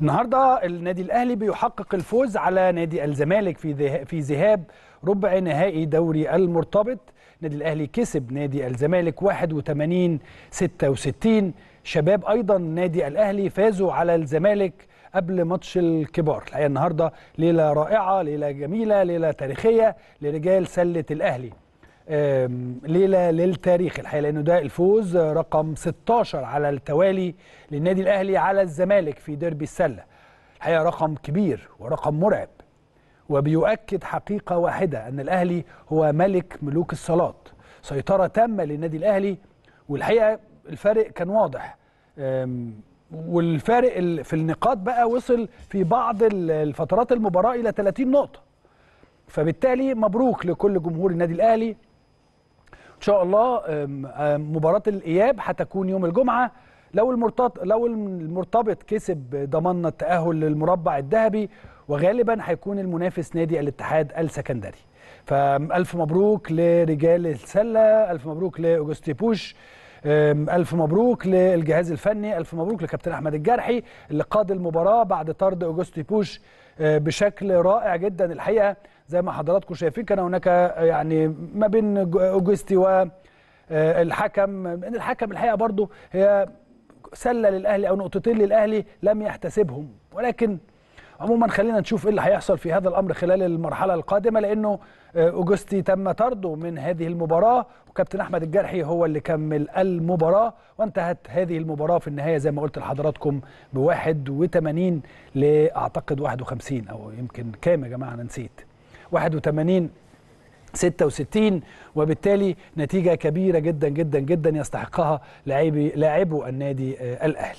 النهارده النادي الاهلي بيحقق الفوز على نادي الزمالك في في ذهاب ربع نهائي دوري المرتبط النادي الاهلي كسب نادي الزمالك 81 66 شباب ايضا نادي الاهلي فازوا على الزمالك قبل ماتش الكبار الحقيقه النهارده ليله رائعه ليله جميله ليله تاريخيه لرجال سله الاهلي ليله للتاريخ الحقيقه لانه ده الفوز آه، رقم 16 على التوالي للنادي الاهلي على الزمالك في ديربي السله الحقيقه رقم كبير ورقم مرعب وبيؤكد حقيقه واحده ان الاهلي هو ملك ملوك الصالات. سيطره تامه للنادي الاهلي والحقيقه الفارق كان واضح والفارق في النقاط بقى وصل في بعض الفترات المباراه الى 30 نقطه فبالتالي مبروك لكل جمهور النادي الاهلي ان شاء الله مباراه الاياب هتكون يوم الجمعه لو المرتبط لو المرتبط كسب ضمننا التاهل للمربع الذهبي وغالبا هيكون المنافس نادي الاتحاد السكندري فالف مبروك لرجال السله الف مبروك لاوجستي بوش ألف مبروك للجهاز الفني ألف مبروك لكابتن أحمد الجرحي اللي قاد المباراة بعد طرد أوجستي بوش آه، بشكل رائع جدا الحقيقة زي ما حضراتكم شايفين كان هناك يعني ما بين اوجستي والحكم آه، ان الحكم الحقيقه برضه هي سله للاهلي او نقطتين للاهلي لم يحتسبهم ولكن عموما خلينا نشوف ايه اللي هيحصل في هذا الامر خلال المرحله القادمه لانه آه، اوجستي تم طرده من هذه المباراه وكابتن احمد الجرحي هو اللي كمل المباراه وانتهت هذه المباراه في النهايه زي ما قلت لحضراتكم ب 81 لاعتقد 51 او يمكن كام يا جماعه انا نسيت 81 66 وبالتالي نتيجة كبيرة جدا جدا جدا يستحقها لاعبو النادي آه، الأهلي